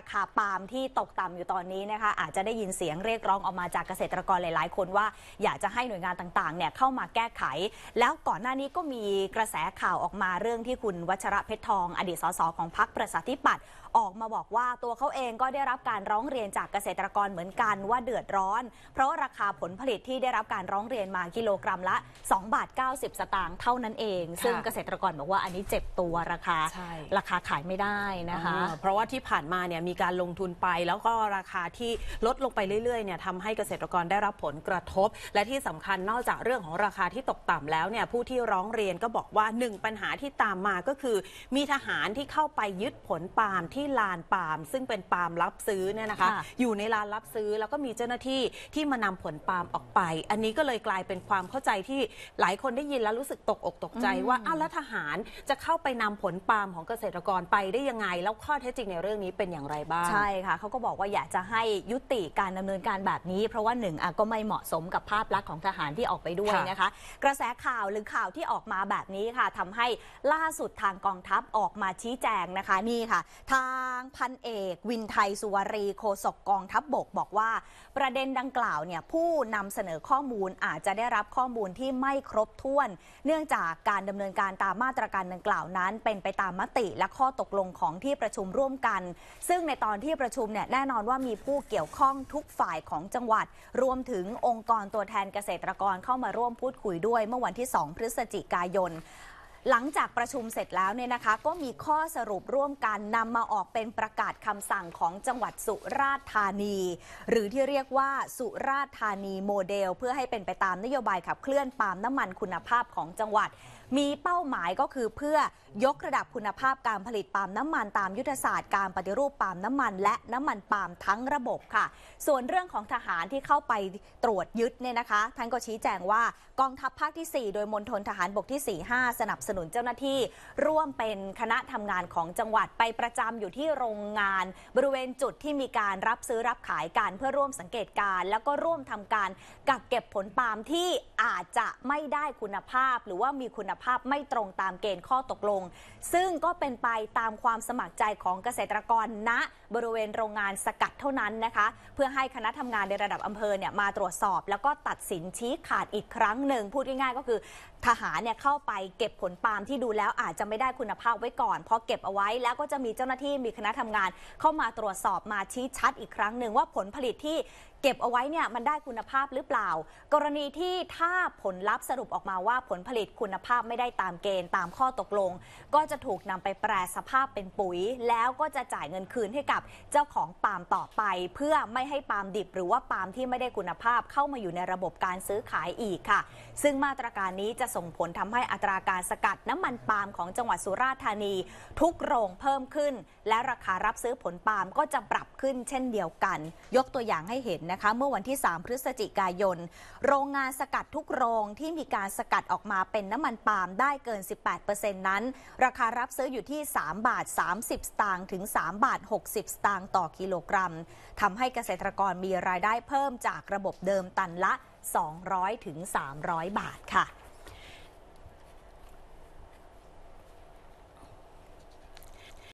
ราคาปาล์มที่ตกต่ำอยู่ตอนนี้นะคะอาจจะได้ยินเสียงเรียกร้องออกมาจากเกษตรกรหลาย ๆ คนว่าอยากจะให้หน่วยงานต่างๆเนี่ยเข้ามาแก้ไข แล้วก่อนหน้านี้ก็มีกระแสข่าวออกมาเรื่องที่คุณวัชระเพชรทอง อดีตสสของพรรคประชาธิปัตย์ออกมาบอกว่าตัวเขาเองก็ได้รับการร้องเรียนจากเกษตรกรเหมือนกันว่าเดือดร้อน เพราะราคาผลผลิตที่ได้รับการร้องเรียนมากิโลกรัมละ2บาท90 สตางค์เท่านั้นเอง ซึ่งเกษตรกรบอกว่าอันนี้เจ็บตัวราคาราคาขายไม่ได้นะคะ เพราะว่าที่ผ่านมาเนี่ยมีมีการลงทุนไปแล้วก็ราคาที่ลดลงไปเรื่อยๆเนี่ยทำให้เกษตรกรได้รับผลกระทบ และที่สำคัญนอกจากเรื่องของราคาที่ตกต่ำแล้วเนี่ยผู้ที่ร้องเรียนก็บอกว่าหนึ่งปัญหาที่ตามมาก็คือ มีทหารที่เข้าไปยึดผลปาล์มที่ลานปาล์มซึ่งเป็นปาล์มรับซื้อเนี่ยนะคะ อยู่ในลานรับซื้อแล้วก็มีเจ้าหน้าที่ที่มานำผลปาล์มออกไป อันนี้ก็เลยกลายเป็นความเข้าใจที่หลายคนได้ยินแล้วรู้สึกตกอกตกใจ ว่าอ้าวแล้วทหารจะเข้าไปนำผลปาล์มของเกษตรกรไปได้ยังไงแล้วข้อเท็จจริงในเรื่องนี้เป็นอย่างไรบ้างใช่ค่ะ เขาก็บอกว่าอยากจะให้ยุติการดำเนินการแบบนี้ เพราะว่าหนึ่งก็ไม่เหมาะสมกับภาพลักษณ์ของทหารที่ออกไปด้วยนะคะ กระแสข่าวหรือข่าวที่ออกมาแบบนี้ค่ะทำให้ล่าสุดทางกองทัพออกมาชี้แจงนะคะ นี่ค่ะทางพันเอก วินไทยสุวรี โคศกกองทัพบบก บอกว่าประเด็นดังกล่าวเนี่ยผู้นำเสนอข้อมูลอาจจะได้รับข้อมูลที่ไม่ครบถ้วน เนื่องจากการดำเนินการตามมาตรการดังกล่าวนั้นเป็นไปตามมติ และข้อตกลงของที่ประชุมร่วมกันซึ่ง่งในตอนที่ประชุมเนี่ยแน่นอนว่ามีผู้เกี่ยวข้องทุกฝ่ายของจังหวัด รวมถึงองค์กรตัวแทนเกษตรกรเข้ามาร่วมพูดคุยด้วยเมื่อวันที่ 2 พฤศจิกายนหลังจากประชุมเสร็จแล้วเนี่ยนะคะก็มีข้อสรุปร่วมกันนำมาออกเป็นประกาศคำสั่งของจังหวัดสุราษฎร์ธานี หรือที่เรียกว่าสุราษฎร์ธานีโมเดล เพื่อให้เป็นไปตามนโยบายขับเคลื่อนปาล์มน้ำมันคุณภาพของจังหวัด มีเป้าหมายก็คือเพื่อยกระดับคุณภาพการผลิตปาล์มน้ำมันตามยุทธศาสตร์การปฏิรูปปาล์มน้ำมัน และน้ำมันปาล์มทั้งระบบค่ะ ส่วนเรื่องของทหารที่เข้าไปตรวจยึดเนี่ยนะคะท่านก็ชี้แจงว่ากองทัพภาคที่ 4 โดยมณฑลทหารบกที่45สนับสสนุนเจ้าหน้าที่ร่วมเป็นคณะทำงานของจังหวัดไปประจำอยู่ที่โรงงาน บริเวณจุดที่มีการรับซื้อรับขายการเพื่อร่วมสังเกตการ แล้วก็ร่วมทำการกักเก็บผลปาล์มที่อาจจะไม่ได้คุณภาพ หรือว่ามีคุณภาพไม่ตรงตามเกณฑ์ข้อตกลง ซึ่งก็เป็นไปตามความสมัครใจของเกษตรกรณนะบริเวณโรงงานสกัดเท่านั้นนะคะเพื่อให้คณะทำงานในระดับอำเภอเนี่ยมาตรวจสอบ แล้วก็ตัดสินชี้ขาดอีกครั้งหนึ่งพูดง่ายๆก็คือ ทหารเนี่ยเข้าไปเก็บผลปาล์มที่ดูแล้วอาจจะไม่ได้คุณภาพไว้ก่อนพอเก็บเอาไว้แล้วก็จะมีเจ้าหน้าที่มีคณะทำงาน เข้ามาตรวจสอบมาชี้ชัดอีกครั้งหนึ่งว่าผลผลิตที่เก็บเอาไว้เนี่ยมันได้คุณภาพหรือเปล่า กรณีที่ถ้าผลลัพธ์สรุปออกมาว่าผลผลิตคุณภาพไม่ได้ตามเกณฑ์ตามข้อตกลง ก็จะถูกนำไปแปรสภาพเป็นปุ๋ย แล้วก็จะจ่ายเงินคืนให้กับเจ้าของปาล์มต่อไป เพื่อไม่ให้ปาล์มดิบหรือว่าปาล์มที่ไม่ได้คุณภาพเข้ามาอยู่ในระบบการซื้อขายอีกค่ะ ซึ่งมาตรการนี้จะส่งผลทำให้อัตราการสกัดัดน้ำมันปาล์มของจังหวัดสุราษฎร์ธานี ทุกโรงเพิ่มขึ้น และราคารับซื้อผลปาล์มก็จะปรับขึ้นเช่นเดียวกัน ยกตัวอย่างให้เห็นนะคะ เมื่อวันที่ 3 พฤศจิกายน โรงงานสกัดทุกโรงที่มีการสกัดออกมาเป็นน้ำมันปาล์มได้เกิน 18%นั้น ราคารับซื้ออยู่ที่ 3 บาท 30 สตางค์ถึง 3 บาท 60 สตางค์ต่อกิโลกรัมทำให้เกษตรกรมีรายได้เพิ่มจากระบบเดิมตันละ 200 ถึง 300 บาทค่ะ